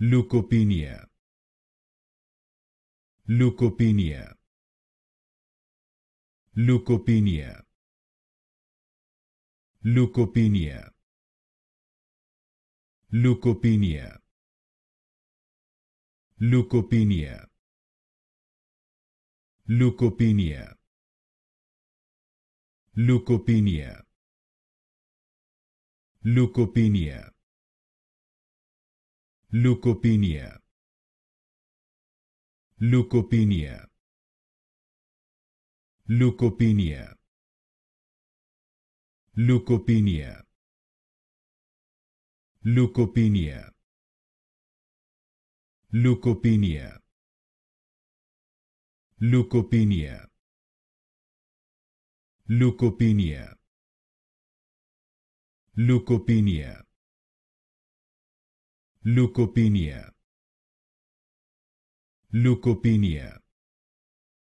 leukopenia leukopenia leukopenia leukopenia leukopenia leukopenia leukopenia leukopenia leukopenia leukopenia leukopenia leukopenia leukopenia leukopenia leukopenia leukopenia leukopenia leukopenia Leucopenia. Leucopenia.